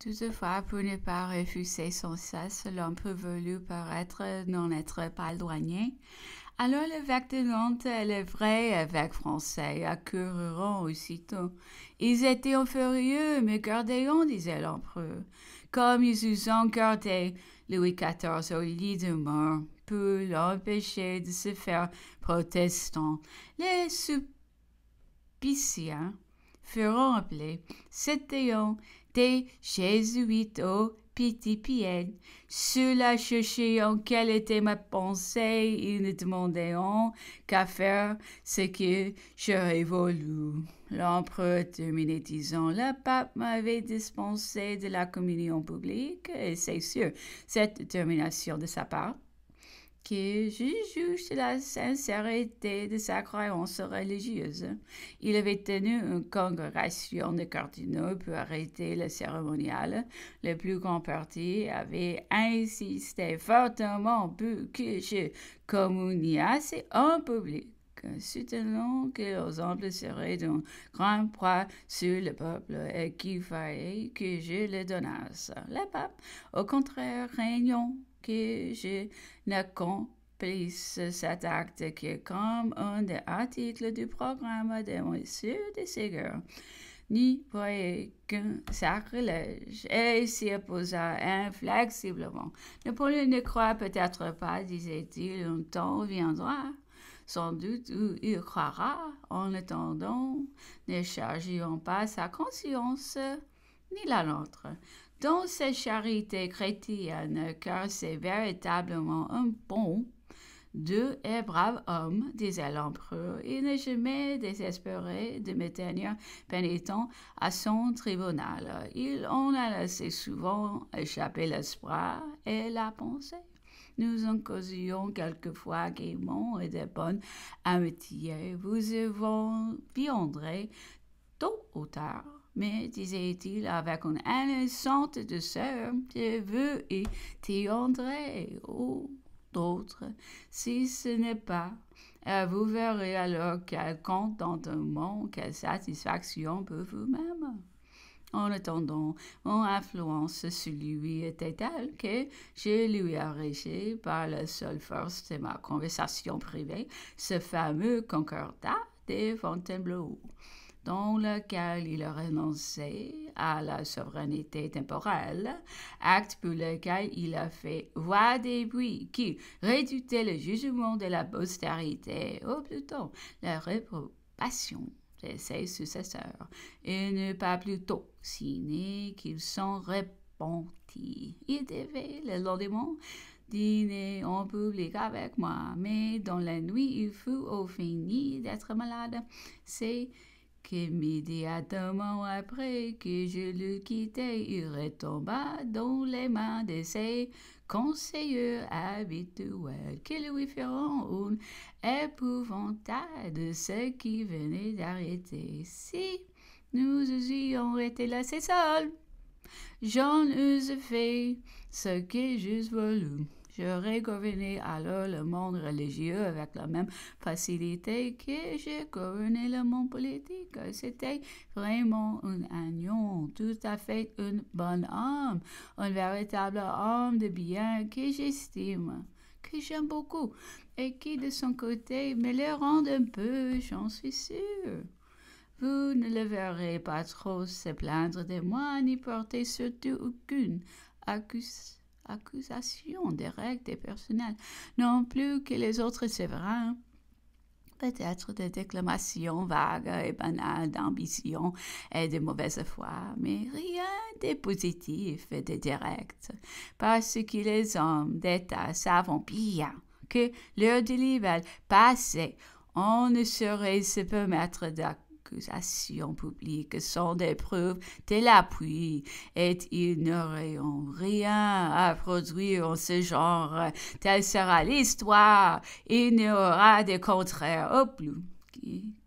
Toutefois, pour ne pas refuser sans cesse, l'empereur peut voulu paraître n'en être pas éloigné. Alors l'évêque de Nantes et les vrais évêques français accoururent aussitôt. Ils étaient furieux, mais gardéons, disait l'empereur, comme ils eussent gardé Louis XIV au lit de mort pour l'empêcher de se faire protestant. Les suppliciens furent appelés, c'était des jésuites au pied. Cela cherchait en quelle était ma pensée, ils ne demandaient qu'à faire ce que je voulu. L'empereur terminait disant Le pape m'avait dispensé de la communion publique, et c'est sûr, cette termination de sa part je juge la sincérité de sa croyance religieuse. Il avait tenu une congrégation de cardinaux pour arrêter le cérémonial. Le plus grand parti avait insisté fortement pour que je communiasse en public soutenant que l'exemple serait d'un grand poids sur le peuple et qu'il fallait que je le donnasse. Le pape, au contraire, régnant que je complice cet acte est comme un des articles du programme de Monsieur de Ségur. N'y voyait qu'un sacrilège et s'y opposa inflexiblement. Napoléon ne croit peut-être pas, disait-il, un temps viendra sans doute où il croira. En attendant, ne chargeons pas sa conscience ni la nôtre dans sa charité chrétienne, car c'est véritablement un bon, deux et brave homme, disait l'empereur, il n'est jamais désespéré de me tenir pénitent à son tribunal. Il en a laissé souvent échapper l'espoir et la pensée. Nous en causions quelquefois gaiement et de bonnes amitiés. Vous y viendrez tôt ou tard mais, disait-il avec une innocente douceur, je veux y entrer ou d'autres, si ce n'est pas. vous verrez alors quel contentement, quelle satisfaction pour vous-même. En attendant, mon influence sur lui était telle que je lui arrêtais par la seule force de ma conversation privée ce fameux concordat de Fontainebleau dans lequel il a renoncé à la souveraineté temporelle, acte pour lequel il a fait voix des bruits qui réduitaient le jugement de la postérité, ou oh, plutôt la réprobation de ses successeurs, et ne pas plutôt signer qu'ils sont repentis. Il devait le lendemain dîner en public avec moi, mais dans la nuit, il fut au fini d'être malade. C'est Immédiatement après que je le quittai, il retomba dans les mains de ses conseillers habituels qui lui feront une épouvantable ce qui venait d'arrêter. Si nous eussions été laissés seuls, j'en eusse fait ce que j'eusse voulu je gouverné alors le monde religieux avec la même facilité que j'ai gouverné le monde politique. C'était vraiment un agneau, tout à fait un bon homme, un véritable homme de bien que j'estime que j'aime beaucoup et qui, de son côté, me le rend un peu, j'en suis sûre. Vous ne le verrez pas trop se plaindre de moi, ni porter surtout aucune accusation Accusations directes et personnelles, non plus que les autres souverains. Hein. Peut-être des déclamations vagues et banales d'ambition et de mauvaise foi, mais rien de positif et de direct, parce que les hommes d'État savent bien que leur délivre passée, on ne saurait se permettre d'accord accusations publiques sont des preuves de l'appui et ils n'auront rien à produire en ce genre. Telle sera l'histoire. Il n'y aura de contraire au plus.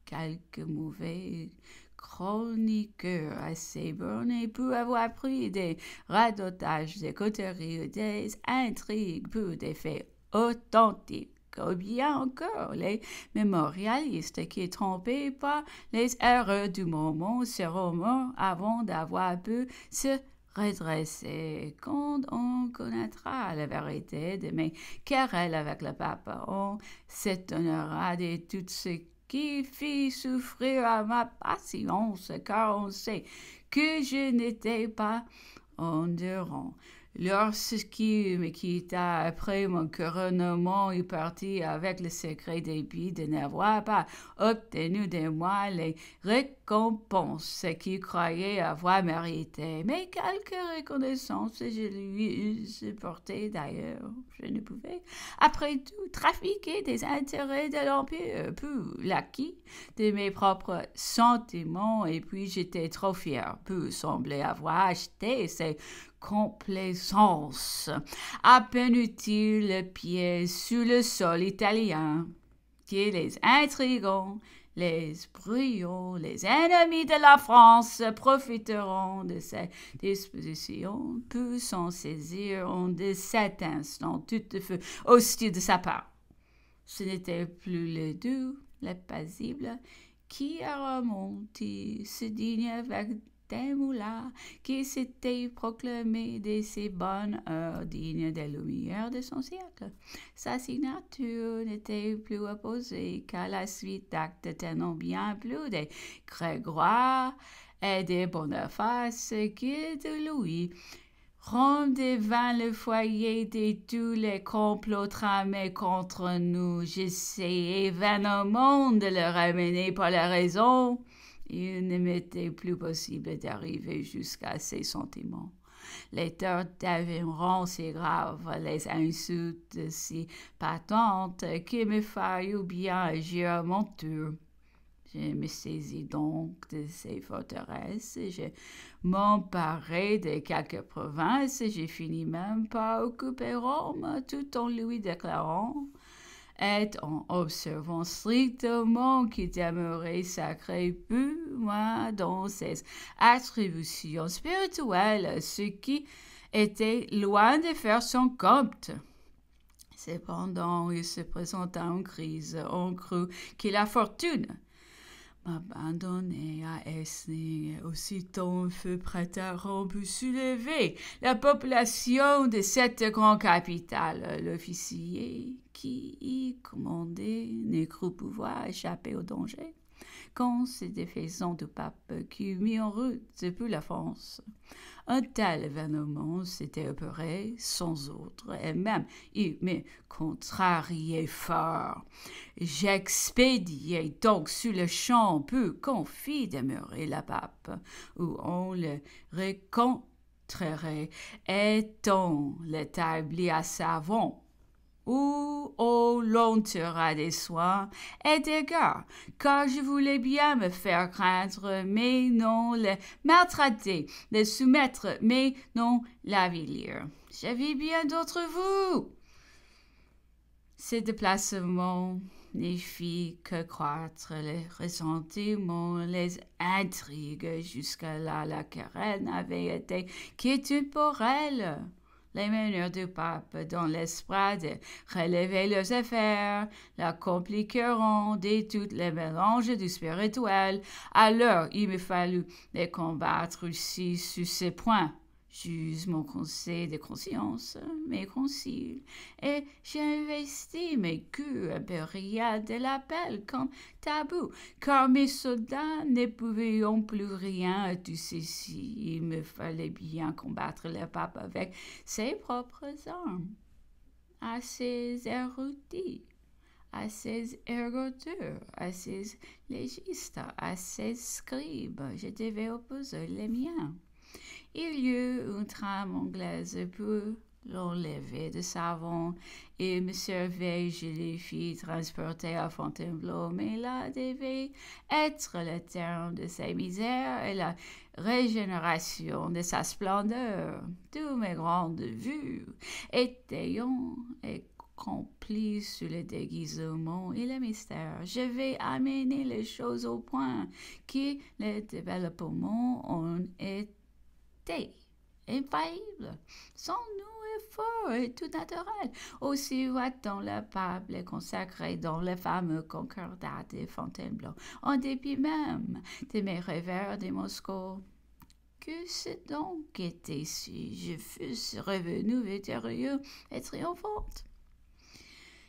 Quelques mauvais chroniqueurs assez bornés peut avoir pris des radotages, des coteries, des intrigues pour des faits authentiques bien encore les mémorialistes qui, trompés par les erreurs du moment, seront morts avant d'avoir pu se redresser. Quand on connaîtra la vérité de mes querelles avec le papa, on s'étonnera de tout ce qui fit souffrir à ma patience, car on sait que je n'étais pas endurant. Lorsqu'il quitta après mon couronnement, il partit avec le secret débit de n'avoir pas obtenu de moi les récompenses qu'il croyait avoir méritées. Mais quelques reconnaissance je lui supportais d'ailleurs, je ne pouvais, après tout, trafiquer des intérêts de l'Empire pour l'acquis de mes propres sentiments, et puis j'étais trop fier pour sembler avoir acheté ces complaisance. À peine eut le pied sur le sol italien que les intrigants, les bruyants, les ennemis de la France profiteront de cette disposition pour s'en saisir en de cet instant tout feu hostile de sa part. Ce n'était plus le doux, le paisible, qui a remonté ce digne avec moulin qui s'était proclamé de ses bonnes heures dignes des lumières de son siècle. Sa signature n'était plus opposée qu'à la suite d'actes tenant bien plus des Grégoire et des Boniface que de Louis. Rome devint le foyer de tous les complots tramés contre nous. J'essayais vainement de le ramener par la raison. Il ne m'était plus possible d'arriver jusqu'à ces sentiments. Les torts deviendront si graves, les insultes si patentes qu'il me faille ou bien agir à mon tour. Je me saisis donc de ces forteresses, je m'emparai de quelques provinces, j'ai fini même par occuper Rome tout en lui déclarant est en observant strictement qui demeurait sacré moi dans ses attributions spirituelles, ce qui était loin de faire son compte. Cependant, il se présenta en crise, on crut qu'il la fortune Abandonné à Essling et aussitôt un feu prêt à rompre soulever la population de cette grande capitale. L'officier qui y commandait ne cru pouvoir échapper au danger quand c'était faisant du pape qui mis en route depuis la France. Un tel événement s'était opéré sans autre, et même il me contrarié fort. J'expédiai donc sur le champ peu qu'on fit demeurer la pape, où on le et étant l'établi à savon ou oh des soins et eh, des gars, car je voulais bien me faire craindre, mais non le maltraiter, les soumettre, mais non l'avilir. J'avais bien d'autres vous. Ces déplacements n'y fit que croître les ressentiments, les intrigues. Jusqu'à là, la querelle avait été qu'étude pour elle les meneurs du pape dans l'esprit de relever leurs affaires, la compliqueront de toutes les mélanges du spirituel. Alors il me fallut les combattre aussi sur ces points. J'use mon conseil de conscience, mes conciles, et j'investis mes queues impériales de l'appel comme tabou, car mes soldats ne pouvaient plus rien à tout si Il me fallait bien combattre le pape avec ses propres armes, à ses érudits, à ses ergoteurs, à ses légistes, à ses scribes. Je devais opposer les miens. Il y eut une trame anglaise pour l'enlever de savon et me surveille, je les fis transporter à Fontainebleau, mais là devait être le terme de sa misère et la régénération de sa splendeur. Tous mes grandes vues étaient accomplies complice sur le déguisement et le mystère. Je vais amener les choses au point qui le développement en est infaillible, sans nous et fort, et tout naturel. Aussi voit-on la peuple consacré dans le fameux Concordat de Fontainebleau, en dépit même de mes rêveurs de Moscou. Que c'est donc été si je fusse revenu vétérieux et triomphante?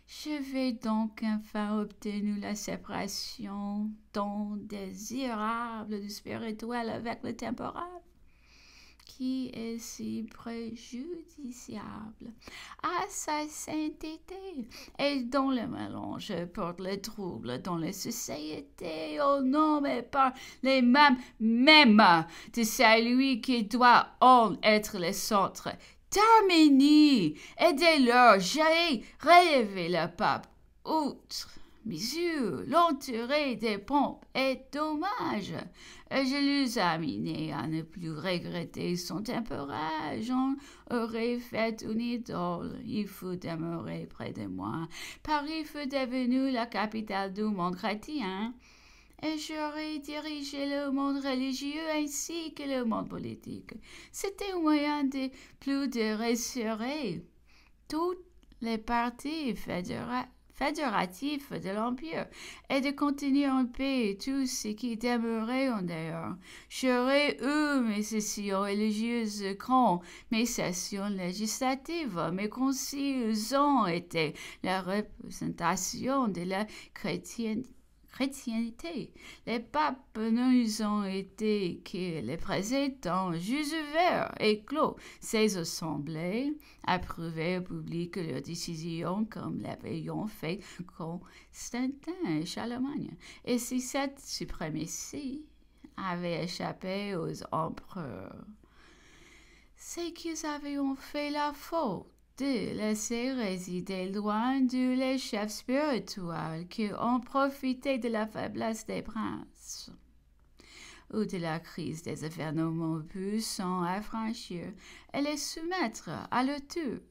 Je vais donc enfin obtenir la séparation tant désirable du spirituel avec le temporel qui est si préjudiciable à sa sainteté et dont le mélange porte le trouble dans les sociétés au oh nom et par les mêmes même de celui qui doit en être le centre. Et dès lors, j'ai rêvé le pape outre Monsieur, l'entourée des pompes est dommage. Je l'ai amené à ne plus regretter son tempérage. »« On aurait fait une idole. Il faut demeurer près de moi. Paris fut devenue la capitale du monde chrétien et j'aurais dirigé le monde religieux ainsi que le monde politique. C'était un moyen de plus de rassurer toutes les parties fédérales fédératif de euh, l'Empire et de continuer en paix tous ce qui demeuraient en dehors. J'aurais eux mes sessions religieuses quand mes sessions législatives, mes conciles ont été la représentation de la chrétienté les papes nous ont été que les présidents Jésus vert et clos ces assemblées approuvaient public leurs décisions comme l'avaient fait Constantin et Charlemagne. Et si cette suprématie avait échappé aux empereurs, c'est qu'ils avaient fait la faute de laisser résider loin lois du les chefs spirituels qui ont profité de la faiblesse des princes ou de la crise des affaires normaux à affranchir et les soumettre à le tout